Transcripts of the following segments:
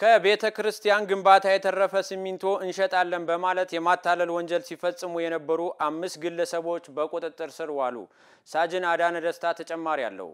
ከቤተ ክርስቲያን ግንባታ የተረፈ ሲሚንቶ እንሸጣለን በማለት የማታለል ወንጀል ሲፈጽሙ የነበሩ አምስት ግለሰቦች በቁጥጥር ስር ዋሉ። ሳጅን አዳነ ደስታ ተጨማሪ አለው።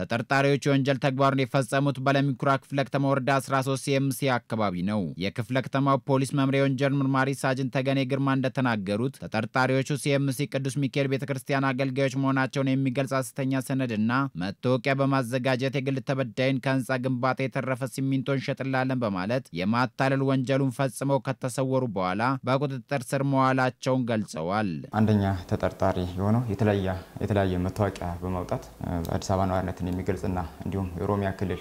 ተጠርጣሪዎች የወንጀል ተግባሩን የፈጸሙት በለሚኩራ ክፍለ ከተማ ወረዳ 13 ሲኤምሲ አካባቢ ነው። የክፍለ ከተማው ፖሊስ መምሪያ የወንጀል ምርማሪ ሳጅን ተገኔ ግርማ እንደተናገሩት ተጠርጣሪዎቹ ሲኤምሲ ቅዱስ ሚካኤል ቤተ ክርስቲያን አገልጋዮች መሆናቸውን የሚገልጽ ሐሰተኛ ሰነድና መታወቂያ በማዘጋጀት የግል ተበዳይን ከህንፃ ግንባታ የተረፈ ሲሚንቶ እንሸጥላለን በማለት የማታለል ወንጀሉን ፈጽመው ከተሰወሩ በኋላ በቁጥጥር ስር መዋላቸውን ገልጸዋል። አንደኛ ተጠርጣሪ የሆነው የተለያየ መታወቂያ በማውጣት በአዲስ አበባ ነዋሪነት ማንነትን የሚገልጽና እንዲሁም የኦሮሚያ ክልል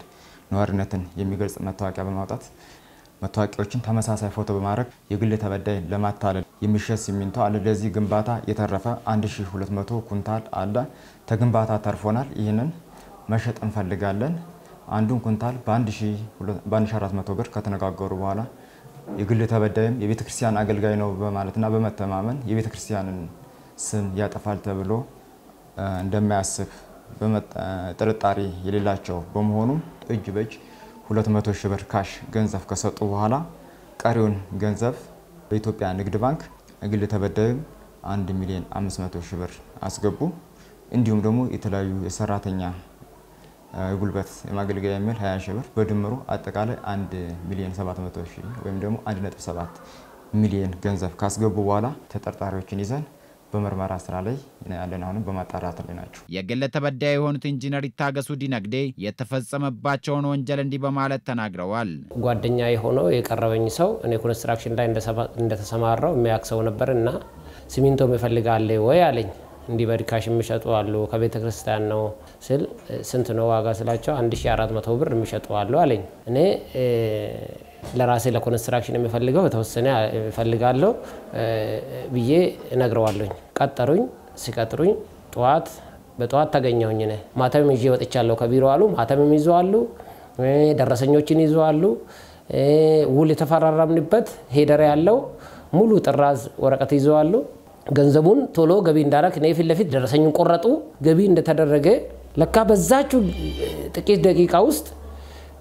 ነዋሪነትን የሚገልጽ መታወቂያ በማውጣት መታወቂያዎችን ተመሳሳይ ፎቶ በማድረግ የግል ተበዳይ ለማታለል የሚሸት ሲሚንቶ አለ። ለዚህ ግንባታ የተረፈ 1200 ኩንታል አለ። ተግንባታ ተርፎናል። ይህንን መሸጥ እንፈልጋለን። አንዱን ኩንታል በ1400 ብር ከተነጋገሩ በኋላ የግል ተበዳይም የቤተ ክርስቲያን አገልጋይ ነው በማለትና በመተማመን የቤተ ክርስቲያንን ስም ያጠፋል ተብሎ እንደማያስብ ጥርጣሬ የሌላቸው በመሆኑ እጅ በእጅ 200 ሺህ ብር ካሽ ገንዘብ ከሰጡ በኋላ ቀሪውን ገንዘብ በኢትዮጵያ ንግድ ባንክ ግል ተበዳይም 1 ሚሊዮን 500 ሺህ ብር አስገቡ። እንዲሁም ደግሞ የተለያዩ የሰራተኛ የጉልበት የማገልገያ የሚል 20 ሺህ ብር በድምሩ አጠቃላይ 1 ሚሊዮን 700 ሺህ ወይም ደግሞ 1.7 ሚሊዮን ገንዘብ ካስገቡ በኋላ ተጠርጣሪዎችን ይዘን በምርመራ ስራ ላይ ያለን አሁንም በማጣራት ላይ ናቸው። የግል ተበዳይ የሆኑት ኢንጂነር ይታገሱ ዲነግዴ የተፈጸመባቸውን ወንጀል እንዲህ በማለት ተናግረዋል። ጓደኛ የሆነው የቀረበኝ ሰው እኔ ኮንስትራክሽን ላይ እንደተሰማራው የሚያክሰው ነበር እና ሲሚንቶ ይፈልጋል ወይ አለኝ። እንዲህ በድካሽ የሚሸጡ አሉ፣ ከቤተ ክርስቲያን ነው ስል ስንት ነው ዋጋ ስላቸው 1400 ብር የሚሸጡ አሉ አለኝ። እኔ ለራሴ ለኮንስትራክሽን የሚፈልገው በተወሰነ እፈልጋለሁ ብዬ እነግረዋለሁኝ። ቀጠሩኝ። ሲቀጥሩኝ ጠዋት በጠዋት ተገኘሁኝ። ነ ማተምም ይዤ ወጥቻለሁ ከቢሮ አሉ። ማተምም ይዘዋሉ፣ ደረሰኞችን ይዘዋሉ። ውል የተፈራረምንበት ሄደር ያለው ሙሉ ጥራዝ ወረቀት ይዘዋሉ። ገንዘቡን ቶሎ ገቢ እንዳረክ እኔ ፊት ለፊት ደረሰኙን ቆረጡ። ገቢ እንደተደረገ ለካ በዛችሁ ጥቂት ደቂቃ ውስጥ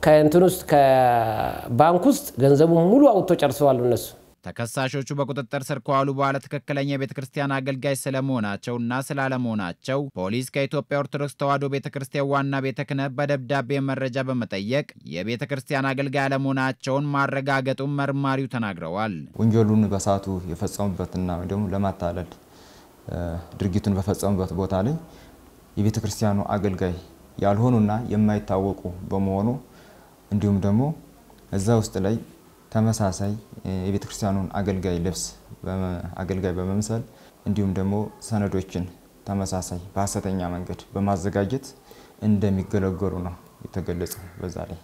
ከእንትን ውስጥ ከባንክ ውስጥ ገንዘቡ ሙሉ አውጥቶ ጨርሰዋሉ እነሱ። ተከሳሾቹ በቁጥጥር ስር ከዋሉ በኋላ ትክክለኛ የቤተ ክርስቲያን አገልጋይ እና ስላለመሆናቸው ፖሊስ ከኢትዮጵያ ኦርቶዶክስ ተዋሕዶ ቤተ ክርስቲያን ዋና ቤተ ክህነት በደብዳቤ መረጃ በመጠየቅ የቤተ ክርስቲያን አገልጋይ አለመሆናቸውን ማረጋገጡን መርማሪው ተናግረዋል። ወንጀሉን በሰዓቱ የፈጸሙበትና ደግሞ ለማታለል ድርጊቱን በፈጸሙበት ቦታ ላይ የቤተ ክርስቲያኑ አገልጋይ ያልሆኑና የማይታወቁ በመሆኑ እንዲሁም ደግሞ እዛ ውስጥ ላይ ተመሳሳይ የቤተ ክርስቲያኑን አገልጋይ ልብስ አገልጋይ በመምሰል እንዲሁም ደግሞ ሰነዶችን ተመሳሳይ በሀሰተኛ መንገድ በማዘጋጀት እንደሚገለገሉ ነው የተገለጸው በዛ ላይ